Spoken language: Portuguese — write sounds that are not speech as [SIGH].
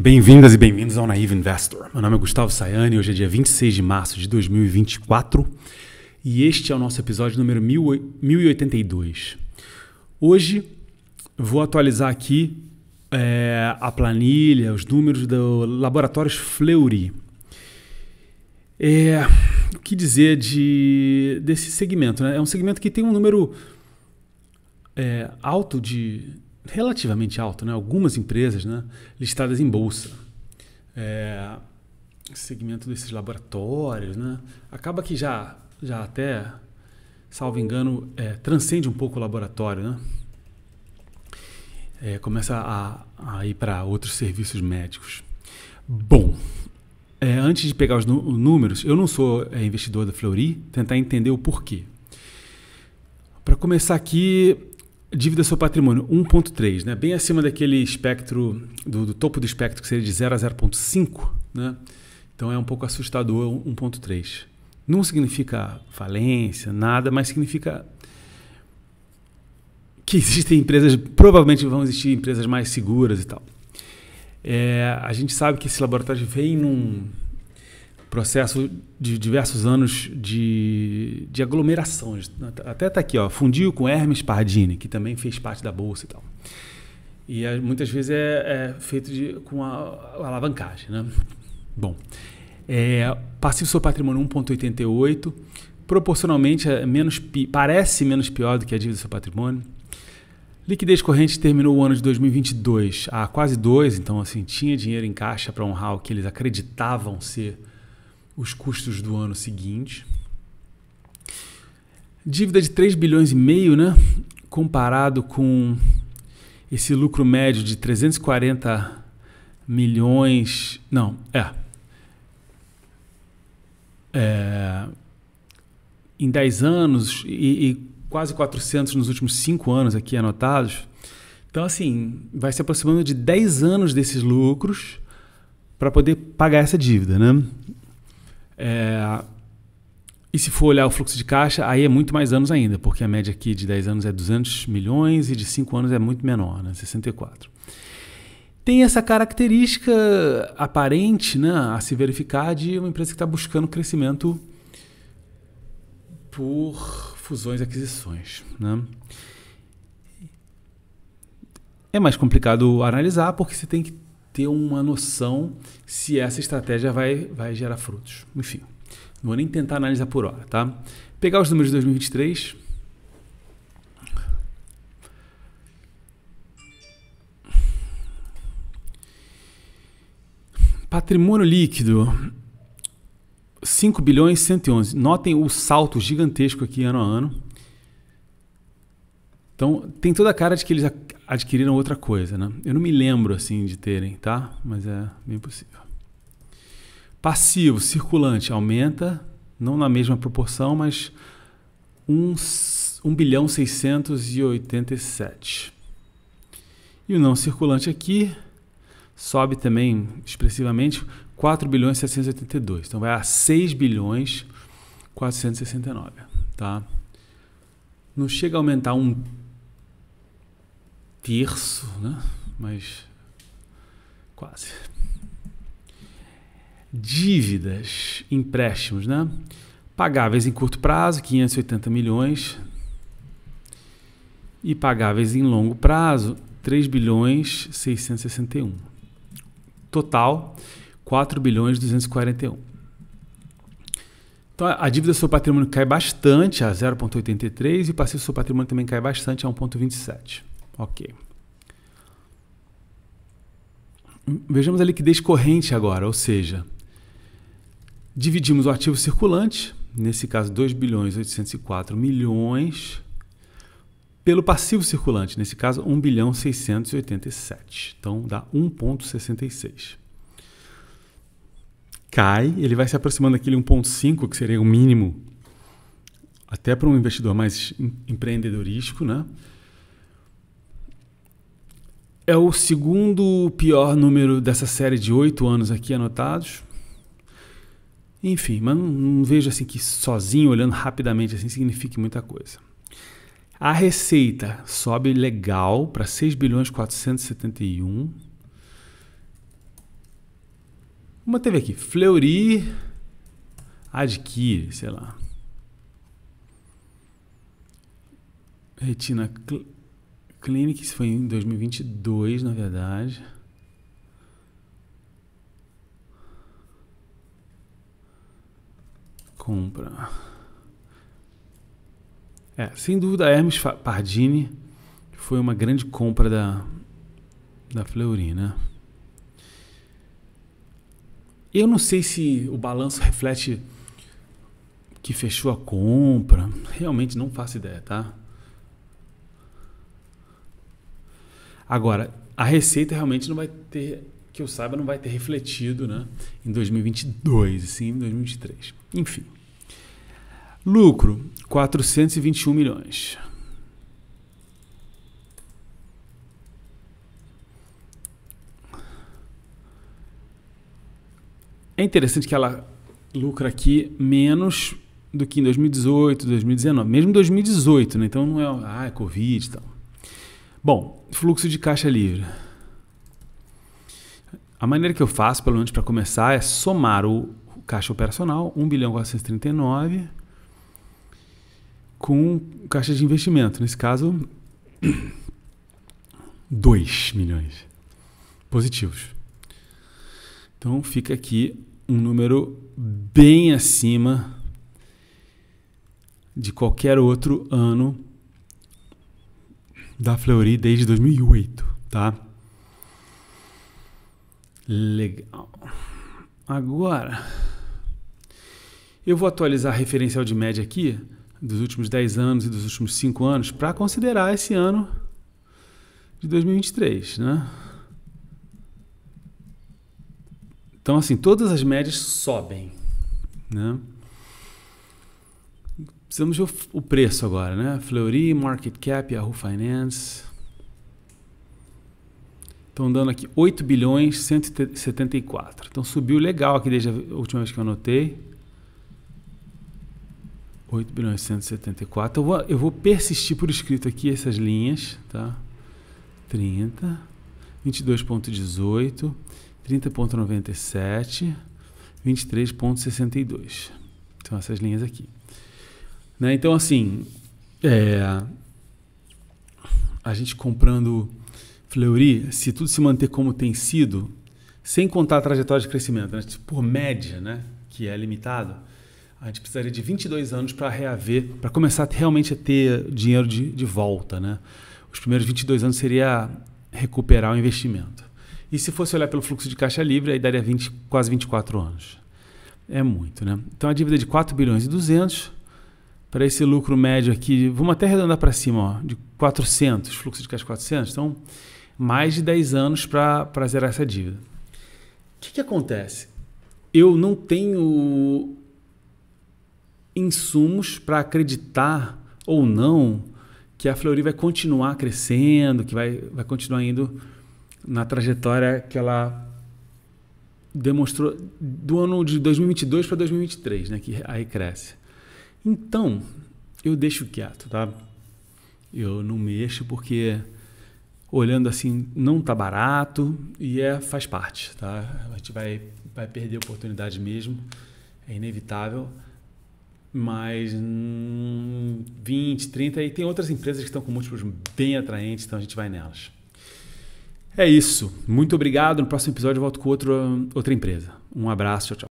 Bem-vindas e bem-vindos ao Naive Investor. Meu nome é Gustavo Sayani, hoje é dia 26 de março de 2024 e este é o nosso episódio número 1082. Hoje vou atualizar aqui é, a planilha, os números do Laboratórios Fleury. É, o que dizer de, desse segmento? Né? É um segmento que tem um número é, alto de relativamente alto, né? algumas empresas né? listadas em bolsa. É, segmento desses laboratórios, né? acaba que já, já até, salvo engano, é, transcende um pouco o laboratório. Né? É, começa a, a ir para outros serviços médicos. Bom, é, antes de pegar os números, eu não sou é, investidor da Flori, tentar entender o porquê. Para começar aqui, Dívida sobre patrimônio, 1,3, né? bem acima daquele espectro, do, do, topo do espectro, que seria de 0 a 0,5. Né? Então é um pouco assustador 1,3. Não significa falência, nada, mas significa que [LAUGHS] existem empresas, provavelmente vão existir empresas mais seguras e tal. É, a gente sabe que esse laboratório vem num, processo de diversos anos de, de aglomerações. Até está aqui, ó, fundiu com Hermes Pardini, que também fez parte da bolsa e tal. E é, muitas vezes é, é feito de, com a, a, alavancagem, né? Bom, é, passivo seu patrimônio 1,88, proporcionalmente é menos parece menos pior do que a dívida do seu patrimônio. Liquidez corrente terminou o ano de 2022 há quase dois, então assim tinha dinheiro em caixa para honrar o que eles acreditavam ser os custos do ano seguinte. Dívida de 3 bilhões e meio, né? Comparado com esse lucro médio de 340 milhões, não, é. é em 10 anos e, e quase 400 nos últimos 5 anos aqui anotados. Então, assim, vai se aproximando de 10 anos desses lucros para poder pagar essa dívida, né? É, e se for olhar o fluxo de caixa, aí é muito mais anos ainda, porque a média aqui de 10 anos é 200 milhões e de 5 anos é muito menor, né? 64. Tem essa característica aparente né, a se verificar de uma empresa que está buscando crescimento por fusões e aquisições. Né? É mais complicado analisar porque você tem que ter uma noção se essa estratégia vai, vai gerar frutos. Enfim, não vou nem tentar analisar por hora, tá? Pegar os números de 2023. Patrimônio líquido, 5 bilhões e 111. Notem o salto gigantesco aqui ano a ano. Então, tem toda a cara de que eles adquiriram outra coisa, né? Eu não me lembro, assim, de terem, tá? Mas é bem possível. Passivo, circulante, aumenta, não na mesma proporção, mas 1, 1 bilhão 687. E o não circulante aqui sobe também expressivamente 4 bilhões 782. Então vai a 6 bilhões 469, tá? Não chega a aumentar um terço, né? mas quase. Dívidas, empréstimos, né? Pagáveis em curto prazo, 580 milhões. E pagáveis em longo prazo, 3 bilhões 661. Total, 4 bilhões 241. Então a dívida sobre patrimônio cai bastante a 0,83 e o passivo sobre patrimônio também cai bastante a 1,27. Ok. Vejamos a liquidez corrente agora, ou seja, dividimos o ativo circulante, nesse caso 2 bilhões 804 milhões, pelo passivo circulante, nesse caso 1 bilhão 687. Então dá 1.66. Cai, ele vai se aproximando daquele 1.5 que seria o mínimo até para um investidor mais empreendedorístico, né? É o segundo pior número dessa série de oito anos aqui anotados. Enfim, mas não, não, vejo assim que sozinho, olhando rapidamente, assim, signifique muita coisa. A receita sobe legal para 6 bilhões 471. Uma ver aqui, Fleury adquire, sei lá. Retina Clinic foi em 2022, na verdade. Compra. É, sem dúvida, a Hermes Pardini foi uma grande compra da, da Fleury, né? Eu não sei se o balanço reflete que fechou a compra. Realmente não faço ideia, tá? Agora, a receita realmente não vai ter, que eu saiba, não vai ter refletido né, em 2022, sim, em 2023. Enfim. Lucro, 421 milhões. É interessante que ela lucra aqui menos do que em 2018, 2019, mesmo 2018, né? Então não é, ah, é Covid e tal. Bom, fluxo de caixa livre. A maneira que eu faço, pelo menos para começar, é somar o caixa operacional, 1 bilhão 439, com caixa de investimento, nesse caso 2 [CLEARS THROAT] milhões positivos. Então fica aqui um número bem acima de qualquer outro ano da Fleury desde 2008, tá? Legal. Agora, eu vou atualizar a referencial de média aqui dos últimos 10 anos e dos últimos 5 anos para considerar esse ano de 2023, né? Então, assim, todas as médias sobem, né? Precisamos ver o preço agora, né? Fleury, Market Cap, Yahoo Finance. Estão dando aqui 8 bilhões 174. Então subiu legal aqui desde a última vez que eu anotei. 8 bilhões 174. Eu vou, eu vou persistir por escrito aqui essas linhas, tá? 30, 22.18, 30.97, 23.62. São essas linhas aqui. Né? Então, assim, é, a gente comprando Fleury, se tudo se manter como tem sido, sem contar a trajetória de crescimento, né? Tipo, por média, né? que é limitado, a gente precisaria de 22 anos para reaver, para começar realmente a ter dinheiro de, de volta. Né? Os primeiros 22 anos seria recuperar o investimento. E se fosse olhar pelo fluxo de caixa livre, aí daria 20, quase 24 anos. É muito, né? Então a dívida é de 4 bilhões e 200 para esse lucro médio aqui, vamos até arredondar para cima, ó, de 400, fluxo de caixa 400, então mais de 10 anos para zerar essa dívida. O que, que acontece? Eu não tenho insumos para acreditar ou não que a Fleury vai continuar crescendo, que vai, vai continuar indo na trajetória que ela demonstrou do ano de 2022 para 2023, né, que aí cresce. Então, eu deixo quieto, tá? Eu não mexo porque olhando assim não tá barato e é faz parte, tá? A gente vai vai perder a oportunidade mesmo, é inevitável. Mas hum, 20, 30 e tem outras empresas que estão com múltiplos bem atraentes, então a gente vai nelas. É isso. Muito obrigado. No próximo episódio eu volto com outro, outra empresa. Um abraço, tchau, tchau.